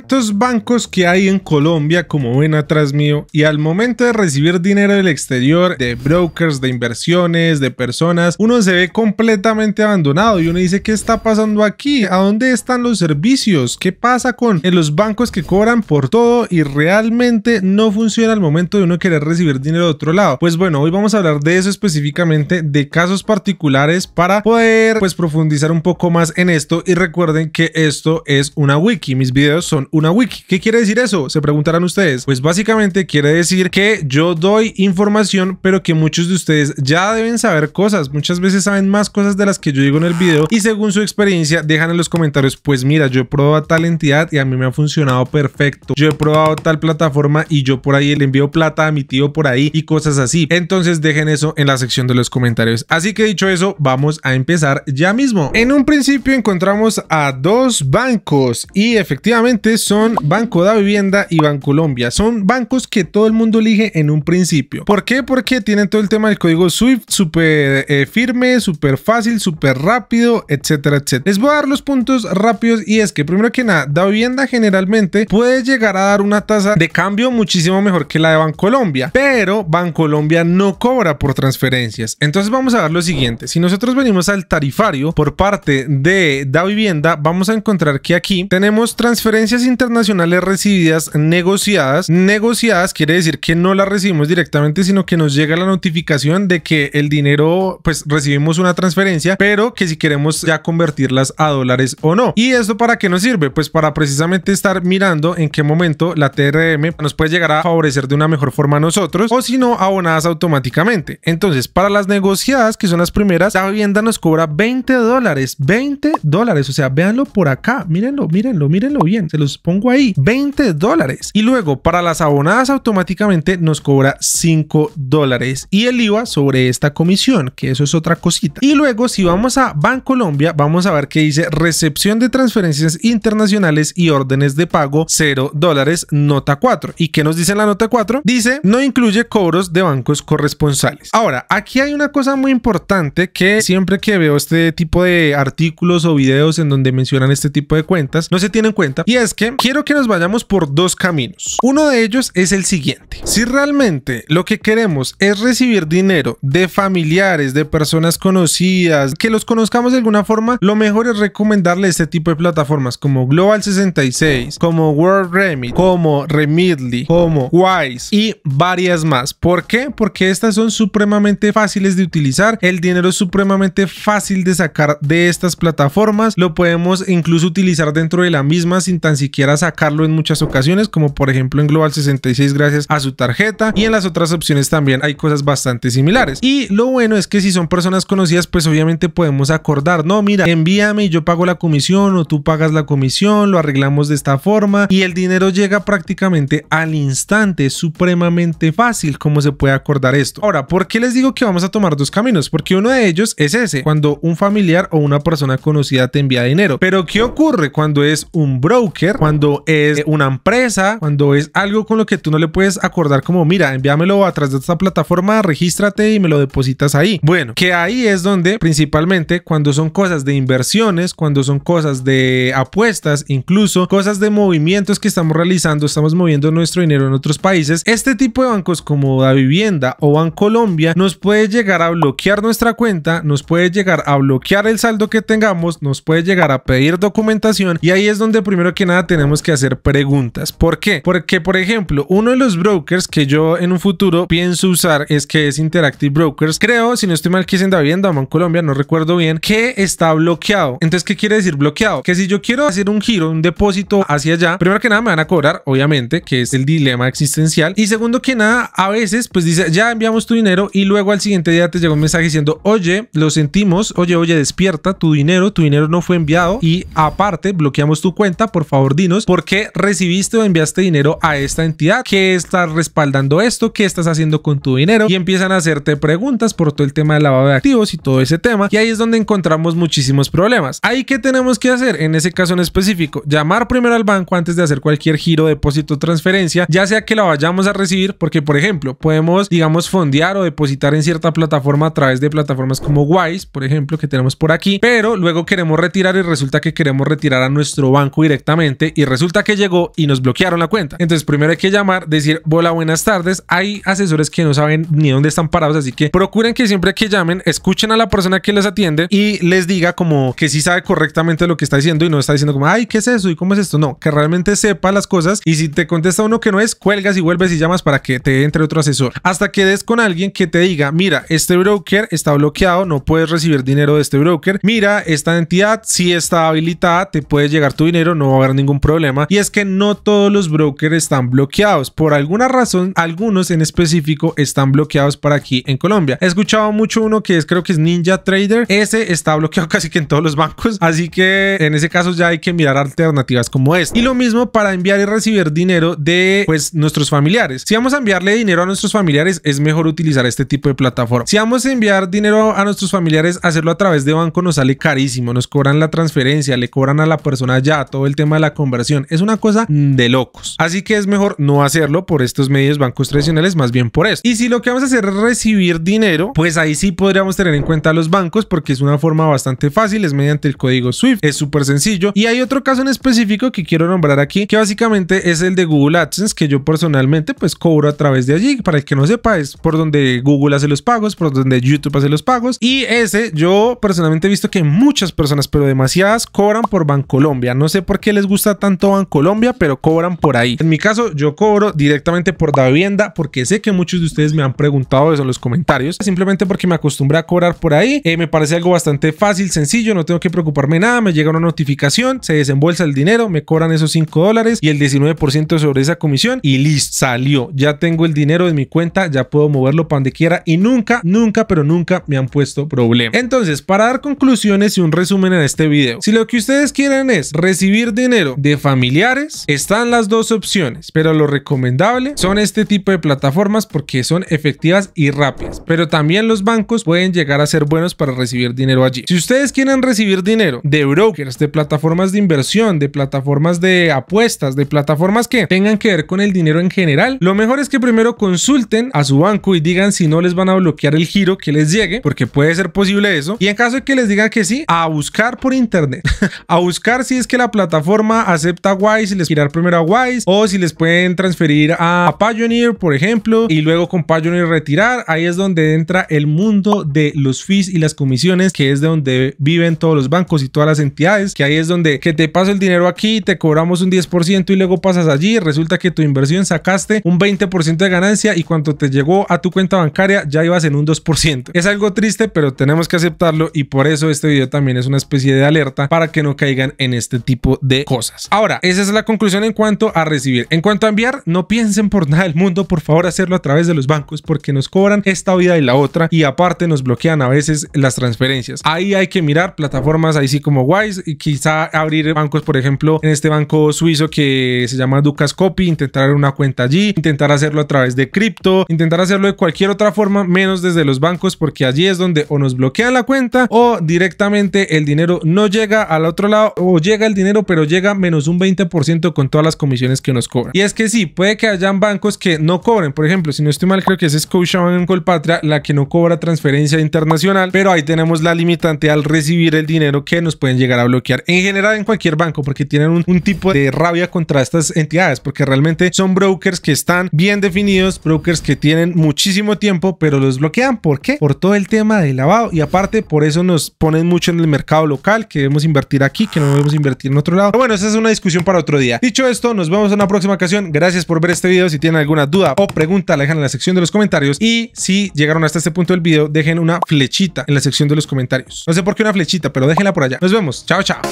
tantos bancos que hay en Colombia como ven atrás mío y al momento de recibir dinero del exterior, de brokers, de inversiones, de personas, uno se ve completamente abandonado y uno dice ¿qué está pasando aquí? ¿A dónde están los servicios? ¿Qué pasa con eh, los bancos que cobran por todo y realmente no funciona al momento de uno querer recibir dinero de otro lado? Pues bueno, hoy vamos a hablar de eso específicamente, de casos particulares para poder pues profundizar un poco más en esto y recuerden que esto es una wiki, mis videos son una wiki. ¿Qué quiere decir eso? Se preguntarán ustedes. Pues básicamente quiere decir que yo doy información, pero que muchos de ustedes ya deben saber cosas. Muchas veces saben más cosas de las que yo digo en el video y según su experiencia dejan en los comentarios, pues mira, yo he probado tal entidad y a mí me ha funcionado perfecto. Yo he probado tal plataforma y yo por ahí le envío plata a mi tío por ahí y cosas así. Entonces dejen eso en la sección de los comentarios. Así que dicho eso, vamos a empezar ya mismo. En un principio encontramos a dos bancos y efectivamente son Banco da Vivienda y Bancolombia. Son bancos que todo el mundo elige en un principio. ¿Por qué? Porque tienen todo el tema del código SWIFT súper eh, firme, súper fácil, súper rápido, etcétera, etcétera. Les voy a dar los puntos rápidos y es que primero que nada, da vivienda generalmente puede llegar a dar una tasa de cambio muchísimo mejor que la de Bancolombia, pero Bancolombia no cobra por transferencias. Entonces vamos a ver lo siguiente. Si nosotros venimos al tarifario por parte de da vivienda, vamos a encontrar que aquí tenemos transferencias internacionales recibidas negociadas. Negociadas quiere decir que no las recibimos directamente, sino que nos llega la notificación de que el dinero, pues recibimos una transferencia, pero que si queremos ya convertirlas a dólares o no. ¿Y esto para qué nos sirve? Pues para precisamente estar mirando en qué momento la TRM nos puede llegar a favorecer de una mejor forma a nosotros o si no, abonadas automáticamente. Entonces, para las negociadas, que son las primeras, la vivienda nos cobra 20 dólares, 20 dólares. O sea, véanlo por acá, mírenlo, mírenlo, mírenlo bien. Se los pongo ahí, 20 dólares. Y luego para las abonadas automáticamente nos cobra 5 dólares y el IVA sobre esta comisión, que eso es otra cosita. Y luego si vamos a Bancolombia, vamos a ver que dice recepción de transferencias internacionales y órdenes de pago 0 dólares, nota 4. ¿Y que nos dice la nota 4? Dice, no incluye cobros de bancos corresponsales. Ahora, aquí hay una cosa muy importante que siempre que veo este tipo de artículos o videos en donde mencionan este tipo de cuentas, no se tienen en cuenta y es que quiero que nos vayamos por dos caminos. Uno de ellos es el siguiente. Si realmente lo que queremos es recibir dinero de familiares, de personas conocidas, que los conozcamos de alguna forma, lo mejor es recomendarle este tipo de plataformas como Global66, como World Remit, como Remitly, como Wise y varias más. ¿Por qué? Porque estas son supremamente fáciles de utilizar. El dinero es supremamente fácil de sacar de estas plataformas. Lo podemos incluso utilizar dentro de la misma sin tan siquiera sacarlo en muchas ocasiones, como por ejemplo en Global 66 gracias a su tarjeta y en las otras opciones también hay cosas bastante similares. Y lo bueno es que si son personas conocidas, pues obviamente podemos acordar, no, mira, envíame y yo pago la comisión o tú pagas la comisión, lo arreglamos de esta forma y el dinero llega prácticamente al instante, supremamente fácil como se puede acordar esto. Ahora, ¿por qué les digo que vamos a tomar dos caminos? Porque uno de ellos es ese, cuando un familiar o una persona conocida te envía dinero. Pero ¿qué ocurre cuando es un broker cuando es eh, una empresa, cuando es algo con lo que tú no le puedes acordar como, mira, envíamelo a través de esta plataforma, regístrate y me lo depositas ahí. Bueno, que ahí es donde principalmente cuando son cosas de inversiones, cuando son cosas de apuestas, incluso cosas de movimientos que estamos realizando, estamos moviendo nuestro dinero en otros países, este tipo de bancos como la Vivienda o Bancolombia nos puede llegar a bloquear nuestra cuenta, nos puede llegar a bloquear el saldo que tengamos, nos puede llegar a pedir documentación y ahí es donde primero que nada tenemos que hacer preguntas. ¿Por qué? Porque, por ejemplo, uno de los brokers que yo en un futuro pienso usar es que es Interactive Brokers. Creo, si no estoy mal, que es en David, en Colombia, no recuerdo bien, que está bloqueado. Entonces, ¿qué quiere decir bloqueado? Que si yo quiero hacer un giro, un depósito hacia allá, primero que nada me van a cobrar, obviamente, que es el dilema existencial. Y segundo que nada, a veces, pues dice, ya enviamos tu dinero y luego al siguiente día te llega un mensaje diciendo, oye, lo sentimos, oye, oye, despierta tu dinero, tu dinero no fue enviado y aparte bloqueamos tu cuenta, por favor Dinos ¿por qué recibiste o enviaste dinero a esta entidad? ¿Qué estás respaldando esto? ¿Qué estás haciendo con tu dinero? Y empiezan a hacerte preguntas por todo el tema de lavado de activos y todo ese tema. Y ahí es donde encontramos muchísimos problemas. ¿Ahí que tenemos que hacer? En ese caso en específico, llamar primero al banco antes de hacer cualquier giro, depósito, transferencia, ya sea que la vayamos a recibir, porque por ejemplo, podemos, digamos, fondear o depositar en cierta plataforma a través de plataformas como Wise, por ejemplo, que tenemos por aquí, pero luego queremos retirar y resulta que queremos retirar a nuestro banco directamente y resulta que llegó y nos bloquearon la cuenta. Entonces primero hay que llamar, decir, hola, buenas tardes. Hay asesores que no saben ni dónde están parados, así que procuren que siempre que llamen, escuchen a la persona que les atiende y les diga como que sí sabe correctamente lo que está diciendo y no está diciendo como, ay, ¿qué es eso? ¿Y cómo es esto? No, que realmente sepa las cosas y si te contesta uno que no es, cuelgas y vuelves y llamas para que te entre otro asesor. Hasta que des con alguien que te diga, mira, este broker está bloqueado, no puedes recibir dinero de este broker. Mira, esta entidad si está habilitada, te puede llegar tu dinero, no va a haber ningún problema y es que no todos los brokers están bloqueados. Por alguna razón, algunos en específico están bloqueados para aquí en Colombia. He escuchado mucho uno que es creo que es Ninja Trader. Ese está bloqueado casi que en todos los bancos. Así que en ese caso ya hay que enviar alternativas como esta. Y lo mismo para enviar y recibir dinero de pues nuestros familiares. Si vamos a enviarle dinero a nuestros familiares es mejor utilizar este tipo de plataforma. Si vamos a enviar dinero a nuestros familiares, hacerlo a través de banco nos sale carísimo. Nos cobran la transferencia, le cobran a la persona ya todo el tema de la conversión. Es una cosa de locos. Así que es mejor no hacerlo por estos medios bancos tradicionales, más bien por eso. Y si lo que vamos a hacer es recibir dinero, pues ahí sí podríamos tener en cuenta los bancos porque es una forma bastante fácil, es mediante el código SWIFT, es súper sencillo. Y hay otro caso en específico que quiero nombrar aquí, que básicamente es el de Google AdSense, que yo personalmente pues cobro a través de allí. Para el que no sepa, es por donde Google hace los pagos, por donde YouTube hace los pagos. Y ese yo personalmente he visto que muchas personas, pero demasiadas, cobran por Bancolombia. No sé por qué les gusta tanto en Colombia pero cobran por ahí. En mi caso, yo cobro directamente por vivienda porque sé que muchos de ustedes me han preguntado eso en los comentarios, simplemente porque me acostumbré a cobrar por ahí. Eh, me parece algo bastante fácil, sencillo, no tengo que preocuparme nada, me llega una notificación, se desembolsa el dinero, me cobran esos 5 dólares y el 19% sobre esa comisión y listo, salió. Ya tengo el dinero de mi cuenta, ya puedo moverlo para donde quiera y nunca, nunca, pero nunca me han puesto problema. Entonces, para dar conclusiones y un resumen en este video, si lo que ustedes quieren es recibir dinero de familiares, están las dos opciones, pero lo recomendable son este tipo de plataformas porque son efectivas y rápidas, pero también los bancos pueden llegar a ser buenos para recibir dinero allí. Si ustedes quieren recibir dinero de brokers, de plataformas de inversión, de plataformas de apuestas, de plataformas que tengan que ver con el dinero en general, lo mejor es que primero consulten a su banco y digan si no les van a bloquear el giro que les llegue, porque puede ser posible eso, y en caso de que les digan que sí, a buscar por internet, a buscar si es que la plataforma acepta Wise y les girar primero a Wise o si les pueden transferir a Pioneer, por ejemplo, y luego con Pioneer retirar. Ahí es donde entra el mundo de los fees y las comisiones, que es de donde viven todos los bancos y todas las entidades, que ahí es donde que te paso el dinero aquí, te cobramos un 10% y luego pasas allí, resulta que tu inversión sacaste un 20% de ganancia y cuando te llegó a tu cuenta bancaria ya ibas en un 2%. Es algo triste, pero tenemos que aceptarlo y por eso este video también es una especie de alerta para que no caigan en este tipo de cosas. Ahora, esa es la conclusión en cuanto a recibir. En cuanto a enviar, no piensen por nada del mundo, por favor hacerlo a través de los bancos porque nos cobran esta vida y la otra y aparte nos bloquean a veces las transferencias. Ahí hay que mirar plataformas así como Wise y quizá abrir bancos, por ejemplo, en este banco suizo que se llama Ducas Copy, intentar una cuenta allí, intentar hacerlo a través de cripto, intentar hacerlo de cualquier otra forma menos desde los bancos porque allí es donde o nos bloquea la cuenta o directamente el dinero no llega al otro lado o llega el dinero pero llega menos un 20% con todas las comisiones que nos cobran. Y es que sí, puede que hayan bancos que no cobren. Por ejemplo, si no estoy mal, creo que es Scotiabank Colpatria la que no cobra transferencia internacional, pero ahí tenemos la limitante al recibir el dinero que nos pueden llegar a bloquear. En general, en cualquier banco, porque tienen un, tipo de rabia contra estas entidades, porque realmente son brokers que están bien definidos, brokers que tienen muchísimo tiempo, pero los bloquean. ¿Por qué? Por todo el tema del lavado. Y aparte, por eso nos ponen mucho en el mercado local, que debemos invertir aquí, que no debemos invertir en otro lado. bueno, una discusión para otro día. Dicho esto, nos vemos en una próxima ocasión. Gracias por ver este video. Si tienen alguna duda o pregunta, la dejan en la sección de los comentarios. Y si llegaron hasta este punto del video, dejen una flechita en la sección de los comentarios. No sé por qué una flechita, pero déjenla por allá. Nos vemos. Chao, chao.